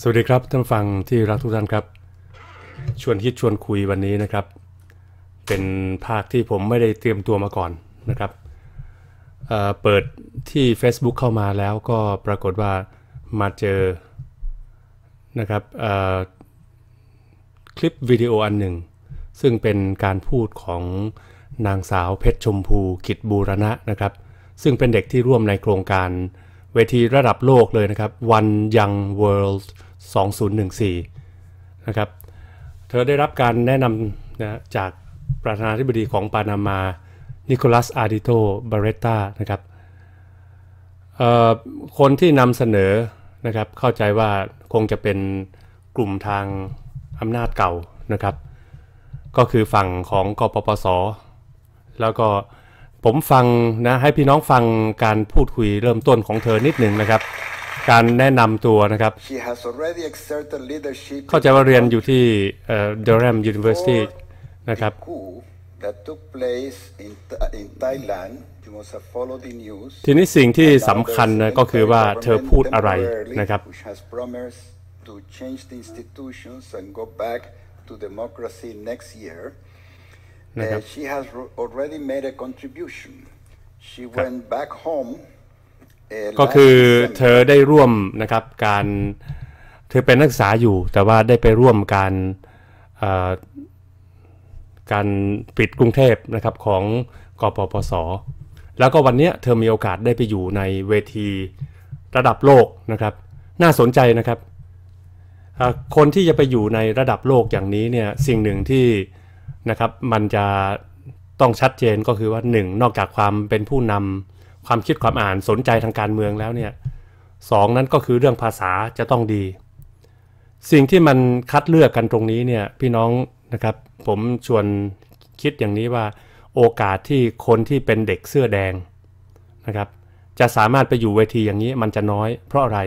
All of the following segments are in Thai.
สวัสดีครับท่านฟังที่รักทุกท่านครับชวนคิดชวนคุยวันนี้นะครับ เป็นภาคที่ผมไม่ได้เตรียมตัวมาก่อนนะครับเเปิดที่ Facebook เข้ามาแล้วก็ปรากฏว่ามาเจอนะครับคลิปวิดีโออันหนึ่ง ซึ่งเป็นการพูดของนางสาวเพชรชมพูกิจบูรณะนะครับ ซึ่งเป็นเด็กที่ร่วมในโครงการเวทีระดับโลกเลยนะครับ One Young World 2014 นะครับ เธอได้รับการแนะนำนะจากประธานาธิบดีของปานามา นิโคลัสอาร์ดิโตบาเรตตานะครับคนที่นำเสนอนะครับ เข้าใจว่าคงจะเป็นกลุ่มทางอำนาจเก่านะครับ ก็คือฝั่งของกปปส แล้วก็ผมฟังนะ ให้พี่น้องฟังการพูดคุยเริ่มต้นของเธอนิดหนึ่งนะครับ การแนะนำตัวนะครับเข้าใจว่าเรียนอยู่ที่เดอร์แรมยูนิเวอร์ซิตี้นะครับ ทีนี้สิ่งที่สำคัญนะก็คือว่าเธอพูดอะไรนะครับ t h e next year she has already made a contribution she went back home ก็คือเธอได้ร่วมนะครับการเธอเป็นนักศึกษาอยู่ แต่ว่าได้ไปร่วมการการปิดกรุงเทพนะครับของกปปส แล้วก็วันนี้เธอมีโอกาสได้ไปอยู่ในเวทีระดับโลกนะครับ น่าสนใจนะครับ คนที่จะไปอยู่ในระดับโลกอย่างนี้เนี่ยสิ่งหนึ่งที่นะครับมันจะต้องชัดเจนก็คือว่าหนอกจากความเป็นผู้นำ ความคิดความอ่านสนใจทางการเมืองแล้วเนี่ยสองนั้นก็คือเรื่องภาษาจะต้องดี สิ่งที่มันคัดเลือกกันตรงนี้เนี่ยพี่น้องนะครับผมชวนคิดอย่างนี้ว่าโอกาสที่คนที่เป็นเด็กเสื้อแดงนะครับจะสามารถไปอยู่เวทีอย่างนี้มันจะน้อยเพราะอะไร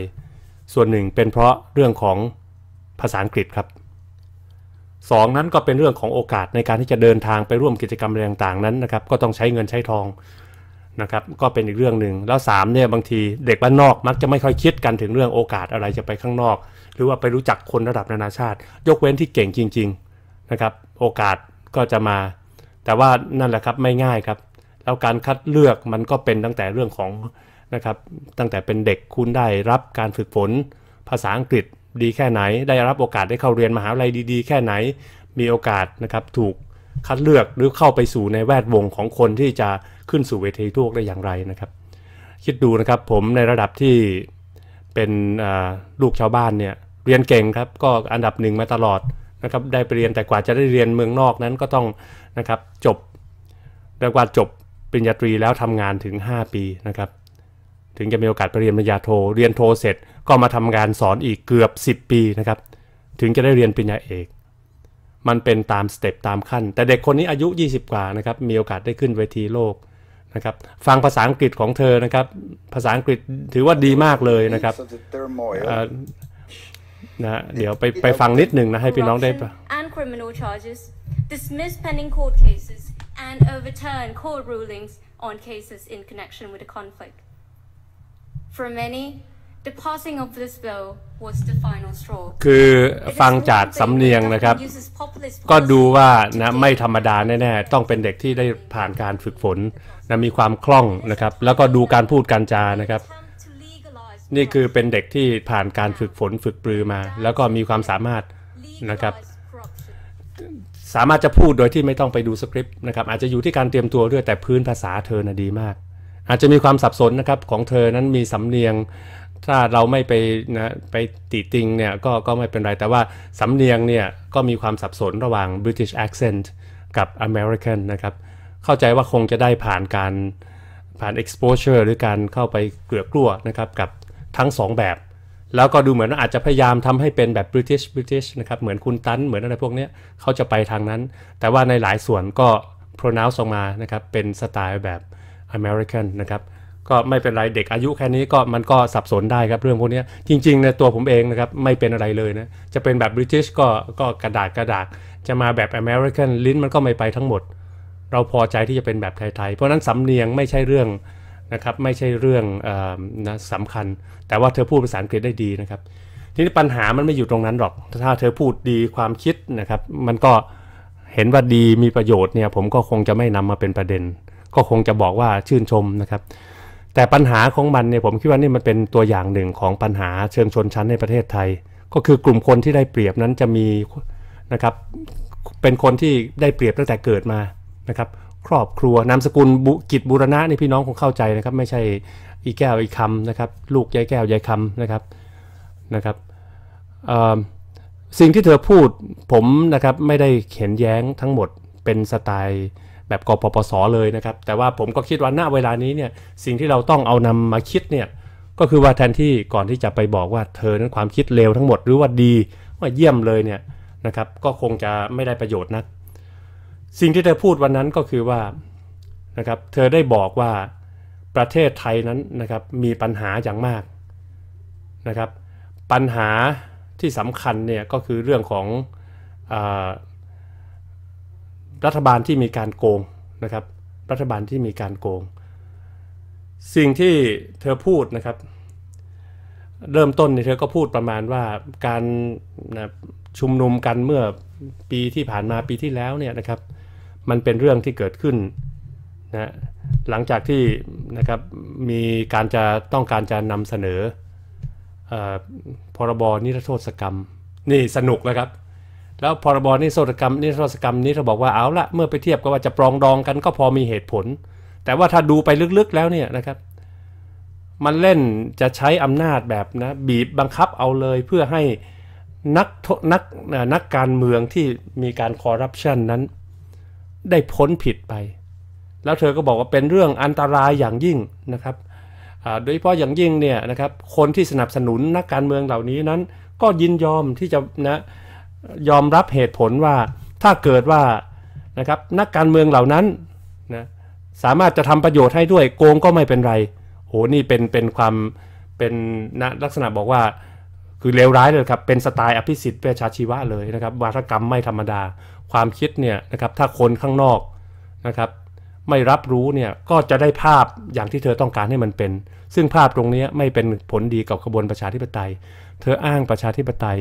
ส่วนหนึ่งเป็นเพราะเรื่องของภาษาอังกฤษครับ2นั้นก็เป็นเรื่องของโอกาสในการที่จะเดินทางไปร่วมกิจกรรมรต่างๆนั้นนะครับก็ต้องใช้เงินใช้ทองนะครับก็เป็นอีกเรื่องหนึ่งแล้ว3เนี่ยบางทีเด็กบ้านนอกมักจะไม่ค่อยคิดกันถึงเรื่องโอกาสอะไรจะไปข้างนอก หรือว่าไปรู้จักคนระดับนานาชาติ ยกเว้นที่เก่งจริงๆนะครับโอกาสก็จะมาแต่ว่านั่นแหละครับไม่ง่ายครับแล้วการคัดเลือกมันก็เป็นตั้งแต่เรื่องของนะครับตั้งแต่เป็นเด็กคุณได้รับการฝึกฝนภาษาอังกฤษดีแค่ไหนได้รับโอกาสได้เข้าเรียนมหาวิทยาลัยดีๆ แค่ไหนมีโอกาสนะครับ ถูกคัดเลือกหรือเข้าไปสู่ในแวดวงของคนที่จะขึ้นสู่เวทีโลกได้อย่างไรนะครับ คิดดูนะครับผมในระดับที่เป็นลูกชาวบ้านเนี่ยเรียนเก่งครับก็อันดับหนึ่งมาตลอดนะครับได้ไปเรียนแต่กว่าจะได้เรียนเมืองนอกนั้นก็ต้องนะครับจบแต่กว่าจบปริญญาตรีแล้วทำงานถึง 5 ปีนะครับถึงจะมีโอกาสไปเรียนปริญญาโท เรียนโทเสร็จก็มาทำงานสอนอีกเกือบ 10 ปีนะครับ ถึงจะได้เรียนปริญญาเอก มันเป็นตามสเต็ป ตามขั้น แต่เด็กคนนี้อายุ 20 กว่านะครับ มีโอกาสได้ขึ้นเวทีโลกนะครับ ฟังภาษาอังกฤษของเธอนะครับ ภาษาอังกฤษถือว่าดีมากเลยนะครับนะเดี๋ยวไปไปฟังนิดหนึ่งนะ ให้พี่น้องได้ and criminal charges dismiss pending court cases and overturn court rulings on cases in connection with a conflict For many, the passing of this bill was the final straw. คือฟังจากสำเนียงนะครับ ก็ดูว่านะไม่ธรรมดาแน่ๆต้องเป็นเด็กที่ได้ผ่านการฝึกฝนนะ มีความคล่องนะครับ แล้วก็ดูการพูดการจานะครับ นี่คือเป็นเด็กที่ผ่านการฝึกฝนฝึกปรือมา แล้วก็มีความสามารถนะครับ สามารถจะพูดโดยที่ไม่ต้องไปดูสคริปต์นะครับ อาจจะอยู่ที่การเตรียมตัวด้วยแต่พื้นภาษาเธอนะดีมากอาจจะมีความสับสนนะครับของเธอนั้นมีสำเนียง ถ้าเราไม่ไปนะไปติติงเนี่ยก็ก็ไม่เป็นไร แต่ว่าสำเนียงเนี่ยก็มีความสับสนระหว่าง British accent กับ American นะครับเข้าใจว่าคงจะได้ผ่านการผ่าน exposure หรือการเข้าไปเกลือกลัวนะครับกับทั้ง 2 แบบ แล้วก็ดูเหมือนว่าอาจจะพยายามทำให้เป็นแบบ British British นะครับเหมือนคุณตันเหมือนอะไรพวกนี้เขาจะไปทางนั้น แต่ว่าในหลายส่วนก็ pronounce ออกมานะครับเป็นสไตล์แบบ American นะครับ ก็ไม่เป็นไร เด็กอายุแค่นี้ก็มันก็สับสนได้ครับเรื่องพวกนี้จริงๆในตัวผมเองนะครับไม่เป็นอะไรเลยนะจะเป็นแบบ British ก็ก็กระดาษกระดาษจะมาแบบ American ลิ้นมันก็ไม่ไปทั้งหมด เราพอใจที่จะเป็นแบบไทย ๆ เพราะนั้นสำเนียงไม่ใช่เรื่องนะครับไม่ใช่เรื่องอนะสำคัญ แต่ว่าเธอพูดภาษาอังกฤษได้ดีนะครับ ทีนี้ปัญหามันไม่อยู่ตรงนั้นหรอกถ้าเธอพูดดีความคิดนะครับมันก็เห็นว่าดีมีประโยชน์เนี่ยผมก็คงจะไม่นำมาเป็นประเด็นก็คงจะบอกว่าชื่นชมนะครับ แต่ปัญหาของมันเนี่ยผมคิดว่านี่มันเป็นตัวอย่างหนึ่งของปัญหาเชิงชนชั้นในประเทศไทย ก็คือกลุ่มคนที่ได้เปรียบนั้นจะมีนะครับเป็นคนที่ได้เปรียบตั้งแต่เกิดมานะครับครอบครัวนามสกุลบุกิจบุรณะนี่พี่น้องคงเข้าใจนะครับ ไม่ใช่อีแก้วอีคำนะครับ ลูกยายแก้วยายคำนะครับนะครับสิ่งที่เธอพูดผมนะครับไม่ได้เขียนแย้งทั้งหมดเป็นสไตล์แบบกปปสเลยนะครับ แต่ว่าผมก็คิดว่าณเวลานี้เนี่ย สิ่งที่เราต้องเอานำมาคิดเนี่ยก็คือว่าแทนที่ก่อนที่จะไปบอกว่าเธอนั้นความคิดเลวทั้งหมดหรือว่าดีว่าเยี่ยมเลยเนี่ยนะครับก็คงจะไม่ได้ประโยชน์นะักสิ่งที่เธอพูดวันนั้นก็คือว่านะครับเธอได้บอกว่าประเทศไทยนั้นนะครับมีปัญหาอย่างมากนะครับปัญหาที่สำคัญเนี่ยก็คือเรื่องของรัฐบาลที่มีการโกงนะครับ รัฐบาลที่มีการโกง สิ่งที่เธอพูดนะครับ เริ่มต้นเธอก็พูดประมาณว่าการนะชุมนุมกันเมื่อปีที่ผ่านมาปีที่แล้วเนี่ยนะครับ มันเป็นเรื่องที่เกิดขึ้นนะหลังจากที่นะครับมีการจะต้องการจะนำเสนออพรบนิรโทษกรรมนี่สนุกนลครับแล้วพรบนิสรกรรมนิสรศกรรมนี้เขาบอกว่าเอาละเมื่อไปเทียบก็ว่าจะปรองดองกันก็พอมีเหตุผล แต่ว่าถ้าดูไปลึกๆแล้วเนี่ยนะครับ มันเล่นจะใช้อำนาจแบบนะ บีบบังคับเอาเลยเพื่อให้นักนักนักการเมืองที่มีการคอร์รัปชันนั้น ได้พ้นผิดไป แล้วเธอก็บอกว่าเป็นเรื่องอันตรายอย่างยิ่งนะครับโดยเฉพาะอย่างยิ่งเนี่ยนะครับคนที่สนับสนุนนักการเมืองเหล่านี้นั้น ก็ยินยอมที่จะนะยอมรับเหตุผลว่าถ้าเกิดว่านะครับนักการเมืองเหล่านั้นนะสามารถจะทำประโยชน์ให้ด้วยโกงก็ไม่เป็นไร โห นี่เป็นเป็นความ เป็นนะลักษณะบอกว่าคือเลวร้ายเลยครับ เป็นสไตล์อภิสิทธิ์ประชาชีวะเลยนะครับวาทกรรมไม่ธรรมดา ความคิดเนี่ยนะครับถ้าคนข้างนอกนะครับไม่รับรู้เนี่ยก็จะได้ภาพอย่างที่เธอต้องการให้มันเป็น ซึ่งภาพตรงนี้ไม่เป็นผลดีกับขบวนประชาธิปไตย เธออ้างประชาธิปไตย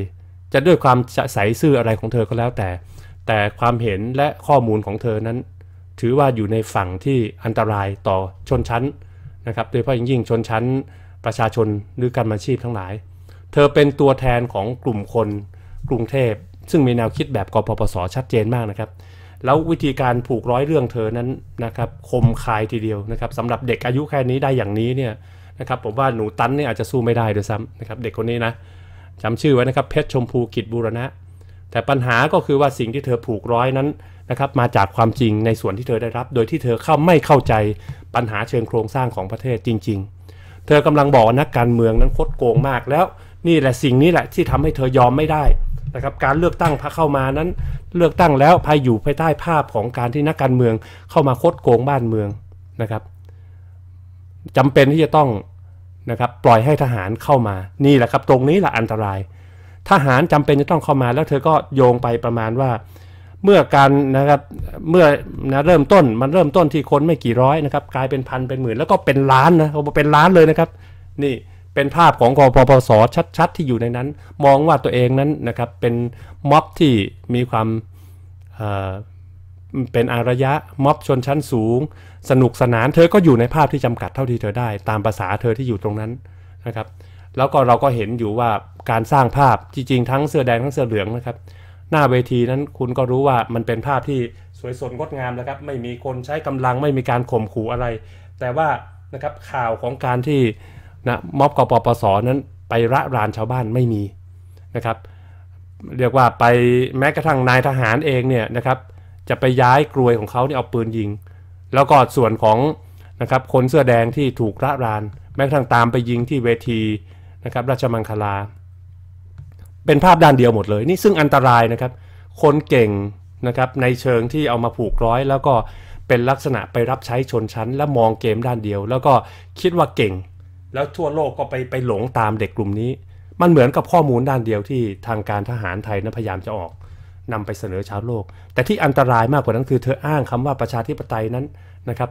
จะด้วยความใสซื่ออะไรของเธอก็แล้วแต่ แต่ความเห็นและข้อมูลของเธอนั้น ถือว่าอยู่ในฝั่งที่อันตรายต่อชนชั้นนะครับโดยเฉพาะยิ่งชนชั้นประชาชนหรือการมาชีพทั้งหลาย เธอเป็นตัวแทนของกลุ่มคนกรุงเทพ ซึ่งมีแนวคิดแบบกปปสชัดเจนมากนะครับ แล้ววิธีการผูกร้อยเรื่องเธอนั้นนะครับคมคายทีเดียวนะครับสำหรับเด็กอายุแค่นี้ได้อย่างนี้เนี่ยนะครับผมว่าหนูตันนี่อาจจะสู้ไม่ได้ด้วยซ้ำนะครับเด็กคนนี้นะจำชื่อไว้นะครับ เพชรชมพูกิจบูรณะ แต่ปัญหาก็คือว่าสิ่งที่เธอผูกร้อยนั้นนะครับมาจากความจริงในส่วนที่เธอได้รับ โดยที่เธอเข้าไม่เข้าใจปัญหาเชิงโครงสร้างของประเทศจริง ๆ เธอกำลังบอกนักการเมืองนั้นคดโกงมากแล้วนี่แหละสิ่งนี้แหละที่ทำให้เธอยอมไม่ได้ นะครับ การเลือกตั้งพระเข้ามานั้น เลือกตั้งแล้วภายอยู่ภายใต้ภาพของการที่นักการเมืองเข้ามาคดโกงบ้านเมืองนะครับจำเป็นที่จะต้องนะครับปล่อยให้ทหารเข้ามานี่แหละครับตรงนี้แหละอันตราย ทหารจำเป็นจะต้องเข้ามาแล้วเธอก็โยงไปประมาณว่า เมื่อการนะครับเมื่อนะเริ่มต้นมันเริ่มต้นที่คนไม่กี่ร้อยนะครับกลายเป็นพันเป็นหมื่นแล้วก็เป็นล้านนะเป็นล้านเลยนะครับ นี่เป็นภาพของกปปสชัด ๆ ที่อยู่ในนั้น มองว่าตัวเองนั้นนะครับเป็นม็อบที่มีความเป็นอารยะม็อบชนชั้นสูงสนุกสนานเธอก็อยู่ในภาพที่จำกัดเท่าที่เธอได้ตามภาษาเธอที่อยู่ตรงนั้นนะครับแล้วก็เราก็เห็นอยู่ว่าการสร้างภาพจริงๆทั้งเสื้อแดงทั้งเสื้อเหลืองนะครับหน้าเวทีนั้นคุณก็รู้ว่ามันเป็นภาพที่สวยสดงดงามนะครับไม่มีคนใช้กำลังไม่มีการข่มขู่อะไร แต่ว่านะครับข่าวของการที่นะม็อบกปปสนั้น ไประรานชาวบ้านไม่มีนะครับเรียกว่าไปแม้กระทั่งนายทหารเองเนี่ยนะครับจะไปย้ายกลวยของเขาเนี่ยเอาปืนยิงแล้วก็ส่วนของนะครับคนเสื้อแดงที่ถูกระราน แม้กระทั่งตามไปยิงที่เวทีนะครับราชมังคลา เป็นภาพด้านเดียวหมดเลย นี่ซึ่งอันตรายนะครับคนเก่งนะครับในเชิงที่เอามาผูกร้อยแล้วก็เป็นลักษณะไปรับใช้ชนชั้น และมองเกมด้านเดียว แล้วก็คิดว่าเก่ง แล้วทั่วโลกก็ไปไปหลงตามเด็กกลุ่มนี้ มันเหมือนกับข้อมูลด้านเดียวที่ทางการทหารไทยนะพยายามจะออกนำไปเสนอชาวโลก แต่ที่อันตรายมากกว่านั้นคือเธออ้างคำว่าประชาธิปไตยนั้นนะครับ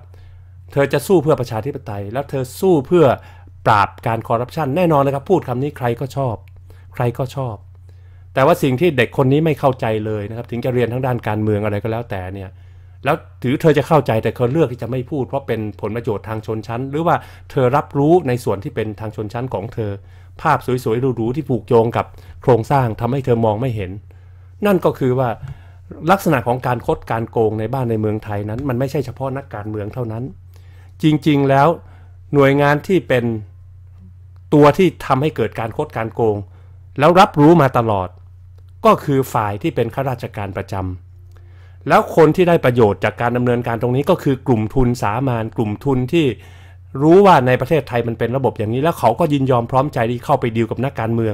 เธอจะสู้เพื่อประชาธิปไตย แล้วเธอสู้เพื่อปราบการคอร์รัปชันแน่นอนนะครับพูดคำนี้ใครก็ชอบ ใครก็ชอบ แต่ว่าสิ่งที่เด็กคนนี้ไม่เข้าใจเลยนะครับ ถึงจะเรียนทั้งด้านการเมืองอะไรก็แล้วแต่เนี่ย แล้วถือเธอจะเข้าใจแต่เธอเลือกที่จะไม่พูด เพราะเป็นผลประโยชน์ทางชนชั้น หรือว่าเธอรับรู้ในส่วนที่เป็นทางชนชั้นของเธอ ภาพสวยๆหรูๆที่ผูกโยงกับโครงสร้างทำให้เธอมองไม่เห็นนั่นก็คือว่าลักษณะของการคดการโกงในบ้านในเมืองไทยนั้นมันไม่ใช่เฉพาะนักการเมืองเท่านั้น จริงๆแล้วหน่วยงานที่เป็นตัวที่ทำให้เกิดการคดการโกง แล้วรับรู้มาตลอด ก็คือฝ่ายที่เป็นข้าราชการประจำ แล้วคนที่ได้ประโยชน์จากการดำเนินการตรงนี้ก็คือกลุ่มทุนสามานกลุ่มทุนที่รู้ว่าในประเทศไทยมันเป็นระบบอย่างนี้ แล้วเขาก็ยินยอมพร้อมใจที่เข้าไปดีลกับนักการเมือง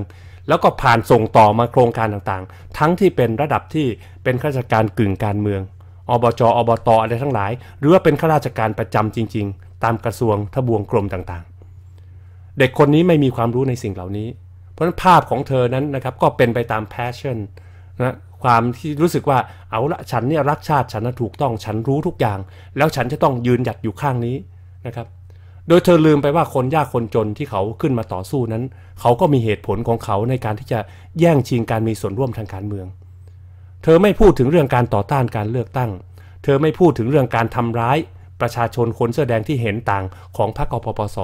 แล้วก็ผ่านส่งต่อมาโครงการต่างๆ ทั้งที่เป็นระดับที่เป็นข้าราชการกึ่งการเมือง อบจ อบตอะไรทั้งหลาย หรือว่าเป็นข้าราชการประจำจริงๆ ตามกระทรวงทบวงกรมต่างๆ เด็กคนนี้ไม่มีความรู้ในสิ่งเหล่านี้ เพราะฉะนั้นภาพของเธอนั้นนะครับก็เป็นไปตามแพชชั่นนะความที่รู้สึกว่า เอาละฉันเนี่ยรักชาติฉันนะถูกต้องฉันรู้ทุกอย่าง แล้วฉันจะต้องยืนหยัดอยู่ข้างนี้นะครับโดยเธอลืมไปว่าคนยากคนจนที่เขาขึ้นมาต่อสู้นั้น เขาก็มีเหตุผลของเขาในการที่จะแย่งชิงการมีส่วนร่วมทางการเมือง เธอไม่พูดถึงเรื่องการต่อต้านการเลือกตั้ง เธอไม่พูดถึงเรื่องการทำร้ายประชาชนคนเสื้อแดงที่เห็นต่างของพรรคกปปส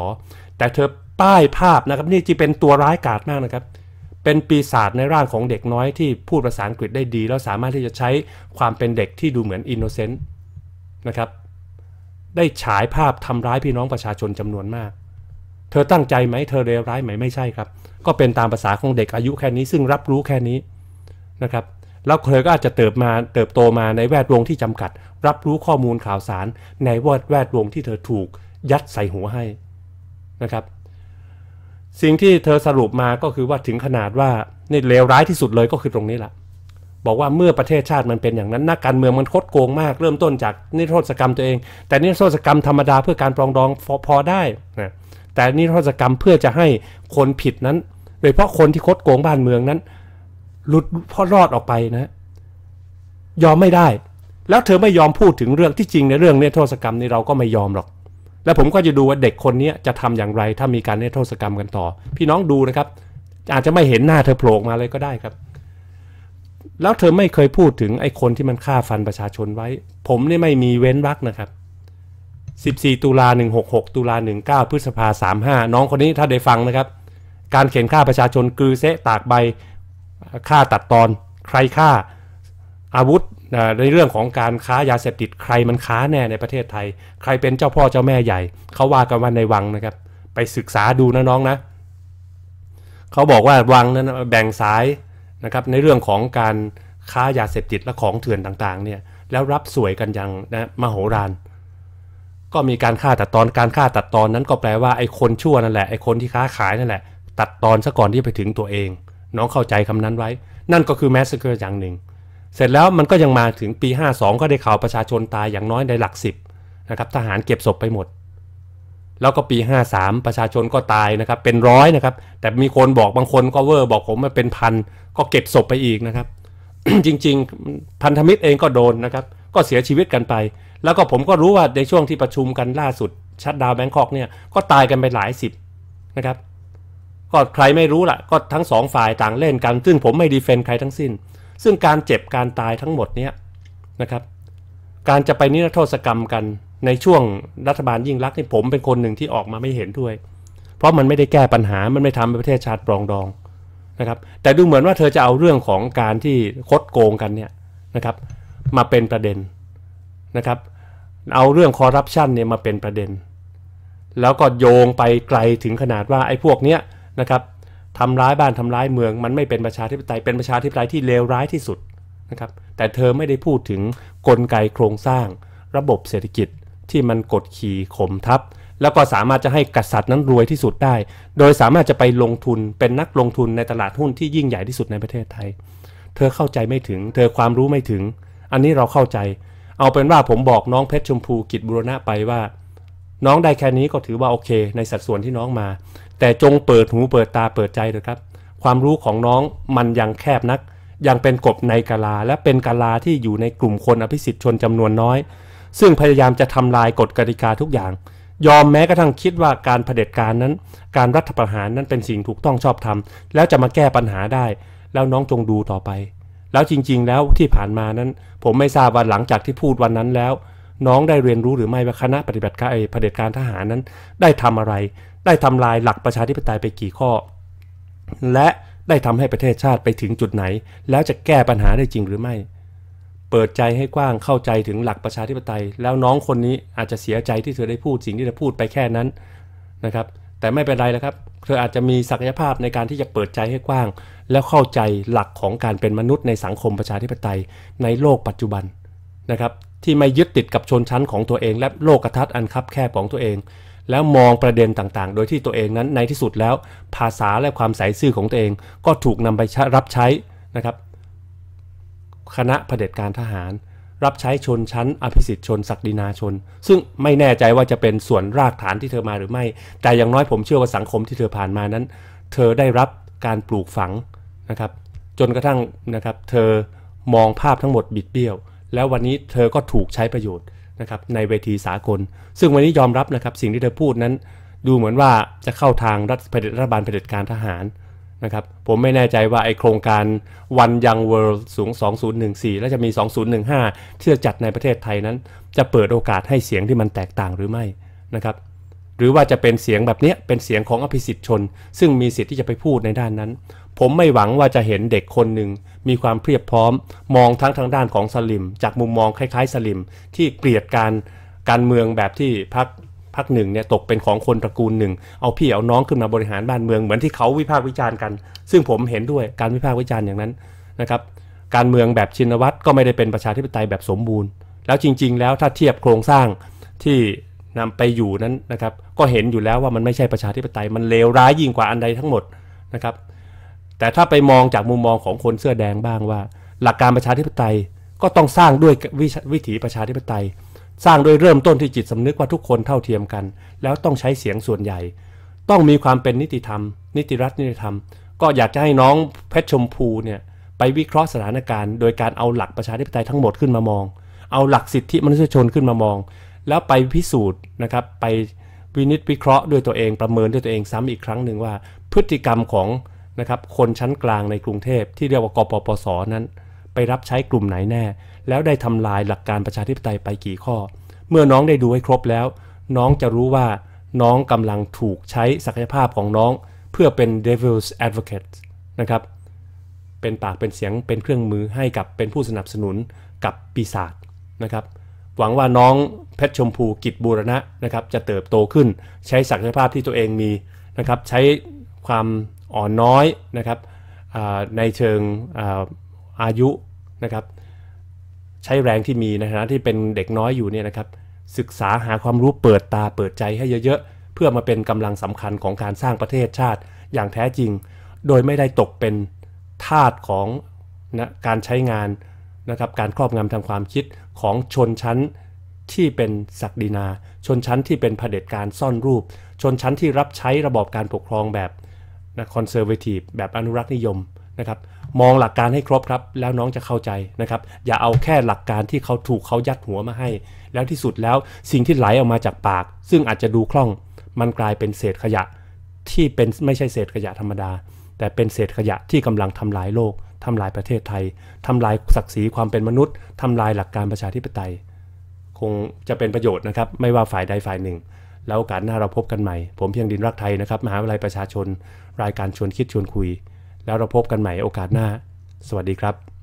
แต่เธอป้ายภาพนะครับนี่จีเป็นตัวร้ายกาจมากนะครับ เป็นปีศาจในร่างของเด็กน้อยที่พูดภาษาอังกฤษได้ดีแล้วสามารถที่จะใช้ความเป็นเด็กที่ดูเหมือนอินโนเซนต์นะครับได้ฉายภาพทำร้ายพี่น้องประชาชนจำนวนมาก เธอตั้งใจไหม เธอเลวร้ายไหม ไม่ใช่ครับ ก็เป็นตามภาษาของเด็กอายุแค่นี้ซึ่งรับรู้แค่นี้นะครับ แล้วเธอก็อาจจะเติบมา เติบโตมาในแวดวงที่จำกัด รับรู้ข้อมูลข่าวสารในวดแวดวงที่เธอถูกยัดใส่หัวให้นะครับ สิ่งที่เธอสรุปมาก็คือว่าถึงขนาดว่านี่เลวร้ายที่สุดเลยก็คือตรงนี้แหละบอกว่าเมื่อประเทศชาติมันเป็นอย่างนั้นนักการเมืองมันโคดโกงมากเริ่มต้นจากนิรโทษกรรมตัวเอง แต่นิรโทษกรรมธรรมดาเพื่อการปรองดองพอได้นะแต่นิรโทษกรรมเพื่อจะให้คนผิดนั้นโดยเฉพาะคนที่โคดโกงบ้านเมืองนั้น หลุดพอรอดออกไปนะยอมไม่ได้ แล้วเธอไม่ยอมพูดถึงเรื่องที่จริงในเรื่องนโทษกรรมนี่เราก็ไม่ยอมหรอก แล้วผมก็จะดูว่าเด็กคนนี้จะทำอย่างไรถ้ามีการนโทษกรรมกันต่อ พี่น้องดูนะครับ อาจจะไม่เห็นหน้าเธอโผล่มาเลยก็ได้ครับแล้วเธอไม่เคยพูดถึงไอ้คนที่มันฆ่าฟันประชาชนไว้ ผมนี่ไม่มีเว้นวักนะครับ 14ตุลา166ตุลา19 พฤษภา35 น้องคนนี้ถ้าได้ฟังนะครับ การเขียนฆ่าประชาชนกือเซะตากใบ ฆ่าตัดตอน ใครฆ่าอาวุธในเรื่องของการค้ายาเสพติดใครมันค้าแน่ในประเทศไทย ใครเป็นเจ้าพ่อเจ้าแม่ใหญ่ เขาว่ากันว่าในวังนะครับ ไปศึกษาดูนะน้องนะ เขาบอกว่าวังนั้นแบ่งสายนะครับในเรื่องของการค้ายาเสพติดและของเถื่อนต่างๆเนี่ยแล้วรับสวยกันอย่างนะมโหฬารก็มีการฆ่าตัดตอนการฆ่าตัดตอนนั้นก็แปลว่าไอ้คนชั่วนั่นแหละไอ้คนที่ค้าขายนั่นแหละตัดตอน ซะก่อนที่ไปถึงตัวเอง น้องเข้าใจคำนั้นไว้ นั่นก็คือแมสเซอร์อย่างหนึ่ง เสร็จแล้วมันก็ยังมาถึงปี 52 ก็ได้ข่าวประชาชนตายอย่างน้อยในหลัก 10นะครับทหารเก็บศพไปหมดแล้วก็ปี 53 ประชาชนก็ตายนะครับ เป็นร้อยนะครับ แต่มีคนบอกบางคนก็เวอร์บอกผมมันเป็นพันก็เก็บศพไปอีกนะครับ จริงๆ พันธมิตรเองก็โดนนะครับ ก็เสียชีวิตกันไป แล้วก็ผมก็รู้ว่าในช่วงที่ประชุมกันล่าสุดชัดดาวแบงคอกเนี่ยก็ตายกันไปหลายสิบ นะครับ ก็ใครไม่รู้ล่ะก็ทั้งสองฝ่ายต่างเล่นกันซึ่งผมไม่ดีเฟนต์ใครทั้งสิ้น ซึ่งการเจ็บการตายทั้งหมดเนี่ยนะครับการจะไปนิรโทษกรรมกันในช่วงรัฐบาลยิ่งรักนี่ผมเป็นคนหนึ่งที่ออกมาไม่เห็นด้วย เพราะมันไม่ได้แก้ปัญหา มันไม่ทำให้ประเทศชาติปรองดองนะครับ แต่ดูเหมือนว่าเธอจะเอาเรื่องของการที่คดโกงกันเนี่ยนะครับ มาเป็นประเด็นนะครับ เอาเรื่องคอร์รัปชันเนี่ยมาเป็นประเด็น แล้วก็โยงไปไกลถึงขนาดว่า ไอ้พวกเนี้ยนะครับทำร้ายบ้านทำร้ายเมือง มันไม่เป็นประชาธิปไตย เป็นประชาธิปไตยที่เลวร้ายที่สุดนะครับ แต่เธอไม่ได้พูดถึงกลไกโครงสร้างระบบเศรษฐกิจที่มันกดขี่ข่มทับแล้วก็สามารถจะให้กษัตริย์นั้นรวยที่สุดได้ โดยสามารถจะไปลงทุนเป็นนักลงทุนในตลาดหุ้นที่ยิ่งใหญ่ที่สุดในประเทศไทย เธอเข้าใจไม่ถึงเธอความรู้ไม่ถึง อันนี้เราเข้าใจ เอาเป็นว่าผมบอกน้องเพชรชมพูกิจบุรณะไปว่า น้องได้แค่นี้ก็ถือว่าโอเค ในสัดส่วนที่น้องมา แต่จงเปิดหูเปิดตาเปิดใจเถอะครับ ความรู้ของน้องมันยังแคบนัก ยังเป็นกบในกาลาและเป็นกาลาที่อยู่ในกลุ่มคนอภิสิทธิ์ชนจำนวนน้อยซึ่งพยายามจะทำลายกฎกติกาทุกอย่าง ยอมแม้กระทั่งคิดว่าการเผด็จการนั้น การรัฐประหารนั้นเป็นสิ่งถูกต้องชอบธรรมแล้วจะมาแก้ปัญหาได้ แล้วน้องจงดูต่อไป แล้วจริงๆแล้วที่ผ่านมานั้น ผมไม่ทราบว่าหลังจากที่พูดวันนั้นแล้ว น้องได้เรียนรู้หรือไม่ว่าคณะปฏิบัติการเผด็จการทหารนั้น ได้ทำอะไร ได้ทำลายหลักประชาธิปไตยไปกี่ข้อ และได้ทำให้ประเทศชาติไปถึงจุดไหน แล้วจะแก้ปัญหาได้จริงหรือไม่เปิดใจให้กว้างเข้าใจถึงหลักประชาธิปไตย แล้วน้องคนนี้อาจจะเสียใจที่เธอได้พูดสิ่งที่เธอพูดไปแค่นั้นนะครับแต่ไม่เป็นไรแล้วครับ เธออาจจะมีศักยภาพในการที่จะเปิดใจให้กว้าง แล้วเข้าใจหลักของการเป็นมนุษย์ในสังคมประชาธิปไตย ในโลกปัจจุบันนะครับที่ไม่ยึดติดกับชนชั้นของตัวเองและโลกทัศน์อันคับแคบของตัวเอง แล้วมองประเด็นต่าง ๆ โดยที่ตัวเองนั้นในที่สุดแล้ว ภาษาและความใสซื่อของตัวเอง ก็ถูกนำไปรับใช้นะครับคณะะเผด็จการทหาร รับใช้ชนชั้น อภิสิทธิชนศักดินาชน ซึ่งไม่แน่ใจว่าจะเป็นส่วนรากฐานที่เธอมาหรือไม่ แต่อย่างน้อยผมเชื่อว่าสังคมที่เธอผ่านมานั้น เธอได้รับการปลูกฝังนะครับจนกระทั่งนะครับเธอมองภาพทั้งหมดบิดเบี้ยว แล้ววันนี้เธอก็ถูกใช้ประโยชน์นะครับในเวทีสากล ซึ่งวันนี้ยอมรับนะครับสิ่งที่เธอพูดนั้น ดูเหมือนว่าจะเข้าทางรัฐบาลเผด็จการทหารนะครับผมไม่แน่ใจว่าไอโครงการ One Young World สูง 2014 และจะมี 2015 ที่จะจัดในประเทศไทยนั้น จะเปิดโอกาสให้เสียงที่มันแตกต่างหรือไม่นะครับหรือว่าจะเป็นเสียงแบบนี้เป็นเสียงของอภิสิทธิ์ชน ซึ่งมีสิทธิ์ที่จะไปพูดในด้านนั้น ผมไม่หวังว่าจะเห็นเด็กคนหนึ่งมีความเพียบพร้อมมองทั้งทางด้านของสลิม จากมุมมองคล้าย ๆ สลิมที่เกลียดการการเมืองแบบที่พรรคพรรคหนึ่งเนี่ยตกเป็นของคนตระกูลหนึ่ง เอาพี่เอาน้องขึ้นมาบริหารบ้านเมืองเหมือนที่เขาวิพากษ์วิจารณ์กัน ซึ่งผมเห็นด้วยการวิพากษ์วิจารณ์อย่างนั้นนะครับ การเมืองแบบชินวัตรก็ไม่ได้เป็นประชาธิปไตยแบบสมบูรณ์ แล้วจริง ๆ แล้วถ้าเทียบโครงสร้างที่นำไปอยู่นั้นนะครับ ก็เห็นอยู่แล้วว่ามันไม่ใช่ประชาธิปไตย มันเลวร้ายยิ่งกว่าอันใดทั้งหมดนะครับ แต่ถ้าไปมองจากมุมมองของคนเสื้อแดงบ้างว่า หลักการประชาธิปไตยก็ต้องสร้างด้วยวิถีประชาธิปไตยสร้างโดยเริ่มต้นที่จิตสำนึกว่าทุกคนเท่าเทียมกัน แล้วต้องใช้เสียงส่วนใหญ่ ต้องมีความเป็นนิติธรรม นิติรัฐนิติธรรม ก็อยากจะให้น้องเพชรชมพูเนี่ยไปวิเคราะห์สถานการณ์โดยการเอาหลักประชาธิปไตยทั้งหมดขึ้นมามอง เอาหลักสิทธิมนุษยชนขึ้นมามอง แล้วไปพิสูจน์นะครับไปวินิจวิเคราะห์ด้วยตัวเองประเมินด้วยตัวเองซ้ำอีกครั้งหนึ่งว่า พฤติกรรมของนะครับคนชั้นกลางในกรุงเทพที่เรียกว่ากปปสนั้น ไปรับใช้กลุ่มไหนแน่แล้วได้ทำลายหลักการประชาธิปไตยไปกี่ข้อ เมื่อน้องได้ดูให้ครบแล้ว น้องจะรู้ว่าน้องกำลังถูกใช้ศักยภาพของน้องเพื่อเป็น devil's advocate นะครับ เป็นปากเป็นเสียง เป็นเครื่องมือให้กับเป็นผู้สนับสนุนกับปีศาจนะครับ หวังว่าน้องเพชรชมพูกิจบูรณะนะครับ จะเติบโตขึ้นใช้ศักยภาพที่ตัวเองมีนะครับ ใช้ความอ่อนน้อยนะครับในเชิงอายุนะครับใช้แรงที่มีในฐานะที่เป็นเด็กน้อยอยู่เนี่ยนะครับศึกษาหาความรู้เปิดตาเปิดใจให้เยอะ ๆ เพื่อมาเป็นกำลังสำคัญของการสร้างประเทศชาติ อย่างแท้จริง โดยไม่ได้ตกเป็นทาสของนะการใช้งานนะครับการครอบงำทางความคิดของชนชั้นที่เป็นศักดินาชนชั้นที่เป็นเผด็จการซ่อนรูป ชนชั้นที่รับใช้ระบอบการปกครองแบบคอนเซอร์เวทีฟแบบอนุรักษ์นิยมนะครับ มองหลักการให้ครบครับ แล้วน้องจะเข้าใจนะครับ อย่าเอาแค่หลักการที่เขาถูกเขายัดหัวมาให้ แล้วที่สุดแล้วสิ่งที่ไหลออกมาจากปาก ซึ่งอาจจะดูคล่องมันกลายเป็นเศษขยะที่เป็นไม่ใช่เศษขยะธรรมดา แต่เป็นเศษขยะที่กำลังทำลายโลก ทำลายประเทศไทย ทำลายศักดิ์ศรีความเป็นมนุษย์ ทำลายหลักการประชาธิปไตย คงจะเป็นประโยชน์นะครับไม่ว่าฝ่ายใดฝ่ายหนึ่ง แล้วโอกาสหน้าเราพบกันใหม่ผมเพียงดินรักไทยนะครับมหาวิทยาลัยประชาชน รายการชวนคิดชวนคุยแล้วเราพบกันใหม่โอกาสหน้า สวัสดีครับ